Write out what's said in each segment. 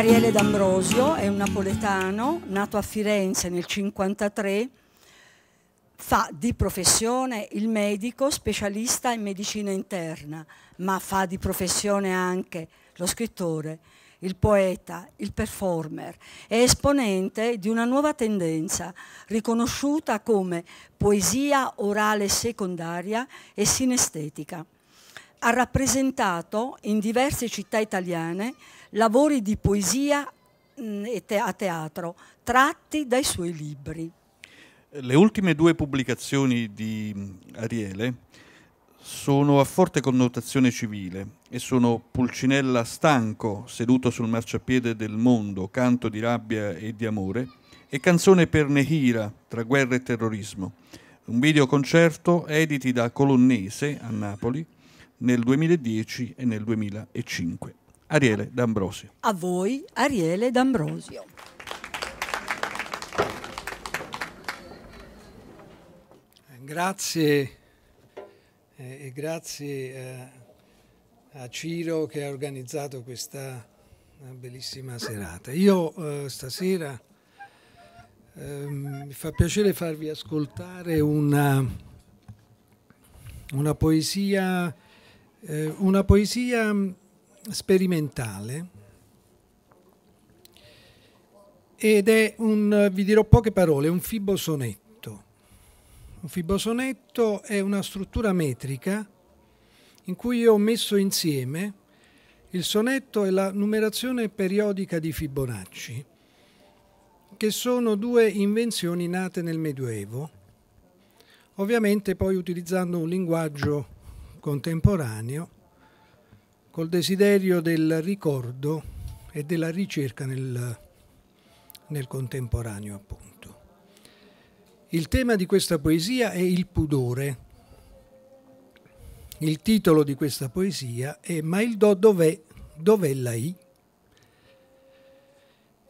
Ariele D'Ambrosio è un napoletano nato a Firenze nel 1953, fa di professione il medico specialista in medicina interna, ma fa di professione anche lo scrittore, il poeta, il performer, è esponente di una nuova tendenza riconosciuta come poesia orale secondaria e sinestetica ha rappresentato in diverse città italiane lavori di poesia mm, a teatro tratti dai suoi libri. Le ultime due pubblicazioni di mm, Ariele sono a forte connotazione civile e sono Pulcinella stanco, seduto sul marciapiede del mondo, canto di rabbia e di amore, e Canzone per Nehira, tra guerra e terrorismo, un videoconcerto editi da Colonnese a Napoli nel 2010 e nel 2005. Ariele D'Ambrosio. A voi Ariele D'Ambrosio. Grazie eh, e grazie eh, a Ciro che ha organizzato questa eh, bellissima serata. Io stasera ehm, mi fa piacere farvi ascoltare una, una poesia eh, una poesia mm, sperimentale ed è un, vi dirò poche parole, un fibosonetto. Un fibosonetto è una struttura metrica in cui io ho messo insieme il sonetto e la numerazione periodica di Fibonacci, che sono due invenzioni nate nel Medioevo, ovviamente poi utilizzando un linguaggio contemporaneo col desiderio del ricordo e della ricerca nel, nel contemporaneo appunto. Il tema di questa poesia è il pudore. Il titolo di questa poesia è Ma il do dov'è? Dov'è la i?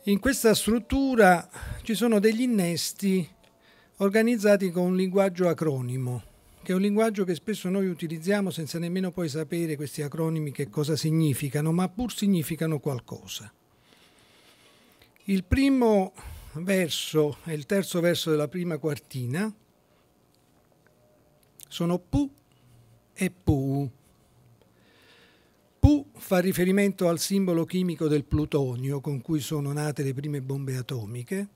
In questa struttura ci sono degli innesti organizzati con un linguaggio acronimo che è un linguaggio che spesso noi utilizziamo senza nemmeno poi sapere questi acronimi che cosa significano, ma pur significano qualcosa. Il primo verso e il terzo verso della prima quartina sono pu e pu. Pu fa riferimento al simbolo chimico del plutonio con cui sono nate le prime bombe atomiche,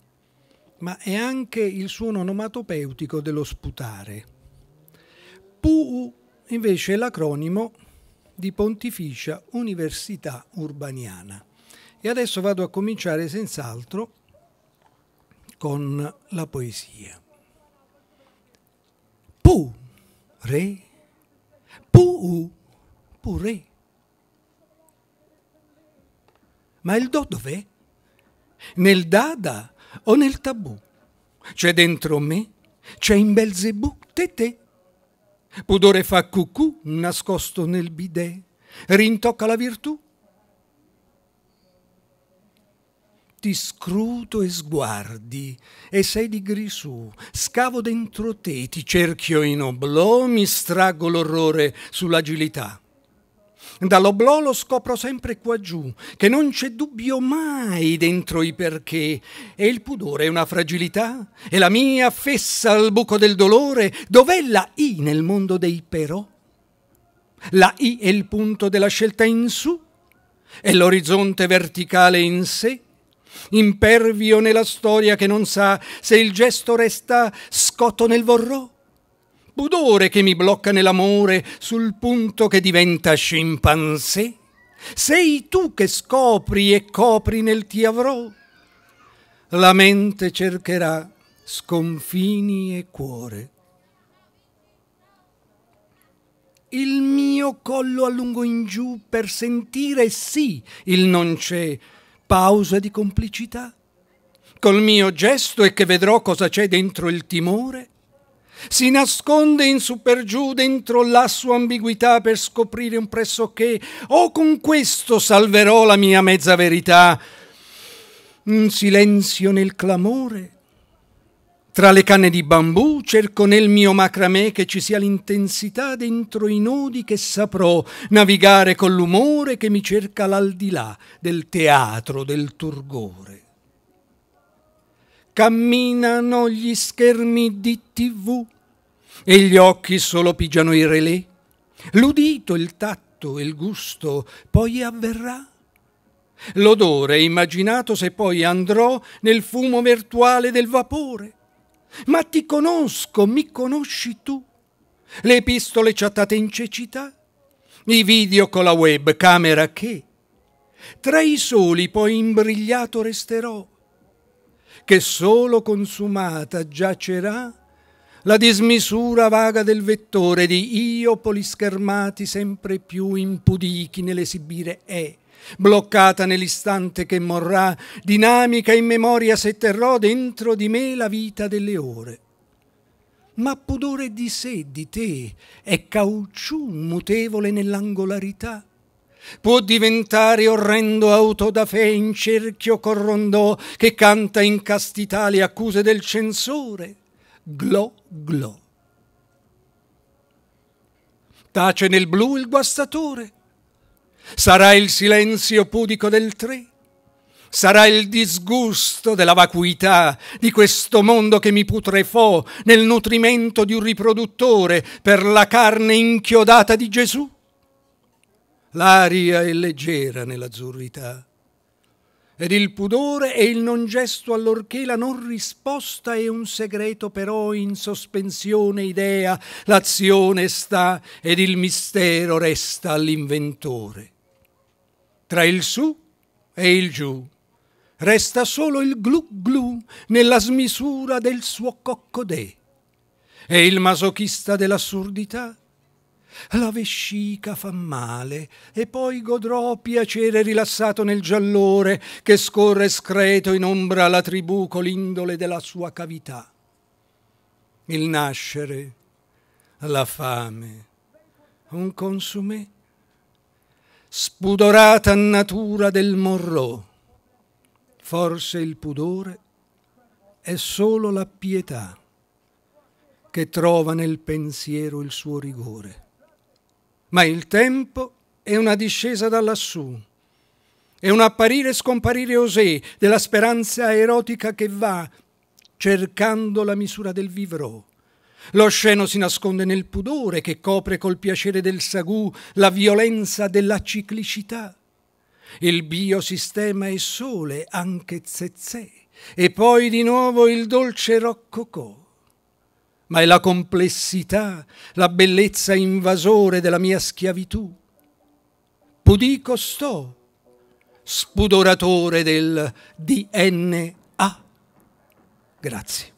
ma è anche il suono onomatopeutico dello sputare. PUU invece è l'acronimo di Pontificia Università Urbaniana. E adesso vado a cominciare senz'altro con la poesia. Pu re, pu pu re. Ma il do dov'è? Nel dada o nel tabù? C'è dentro me? C'è in Belzebù? Te te. Pudore fa cucù nascosto nel bidet, rintocca la virtù. Ti scruto e sguardi e sei di grisù, scavo dentro te, ti cerchio in oblò, mi straggo l'orrore sull'agilità. Dall'oblò lo scopro sempre qua giù, che non c'è dubbio mai dentro i perché. E il pudore è una fragilità? E la mia fessa al buco del dolore? Dov'è la I nel mondo dei però? La I è il punto della scelta in su? È l'orizzonte verticale in sé? Impervio nella storia che non sa se il gesto resta scotto nel vorrò? pudore che mi blocca nell'amore sul punto che diventa scimpanzé? Sei tu che scopri e copri nel ti avrò. La mente cercherà sconfini e cuore. Il mio collo allungo in giù per sentire sì il non c'è pausa di complicità. Col mio gesto e che vedrò cosa c'è dentro il timore si nasconde in su per giù dentro la sua ambiguità per scoprire un pressoché o con questo salverò la mia mezza verità. Un silenzio nel clamore. Tra le canne di bambù cerco nel mio macramè che ci sia l'intensità dentro i nodi che saprò navigare con l'umore che mi cerca l'aldilà del teatro del turgore camminano gli schermi di tv e gli occhi solo pigiano i relè. L'udito, il tatto, il gusto, poi avverrà. L'odore immaginato se poi andrò nel fumo virtuale del vapore. Ma ti conosco, mi conosci tu. Le epistole chattate in cecità, i video con la web, camera che. Tra i soli poi imbrigliato resterò che solo consumata giacerà la dismisura vaga del vettore di io polischermati sempre più impudichi nell'esibire è bloccata nell'istante che morrà dinamica in memoria se terrò dentro di me la vita delle ore ma pudore di sé di te è caucciù mutevole nell'angolarità può diventare orrendo auto da fe in cerchio corrondò che canta in castità le accuse del censore. Glo, glo. Tace nel blu il guastatore, sarà il silenzio pudico del tre, sarà il disgusto della vacuità di questo mondo che mi putrefò nel nutrimento di un riproduttore per la carne inchiodata di Gesù l'aria è leggera nell'azzurrità, ed il pudore e il non gesto allorché la non risposta è un segreto però in sospensione idea, l'azione sta ed il mistero resta all'inventore. Tra il su e il giù resta solo il glu glu nella smisura del suo coccodè e il masochista dell'assurdità la vescica fa male e poi godrò piacere rilassato nel giallore che scorre screto in ombra la tribù con l'indole della sua cavità. Il nascere, la fame, un consumè, spudorata natura del morrò. Forse il pudore è solo la pietà che trova nel pensiero il suo rigore ma il tempo è una discesa da lassù. È un apparire e scomparire osè della speranza erotica che va cercando la misura del vivrò. Lo sceno si nasconde nel pudore che copre col piacere del sagù la violenza della ciclicità. Il biosistema è sole, anche zezè, e poi di nuovo il dolce roccocò ma è la complessità, la bellezza invasore della mia schiavitù. Pudico sto, spudoratore del DNA. Grazie.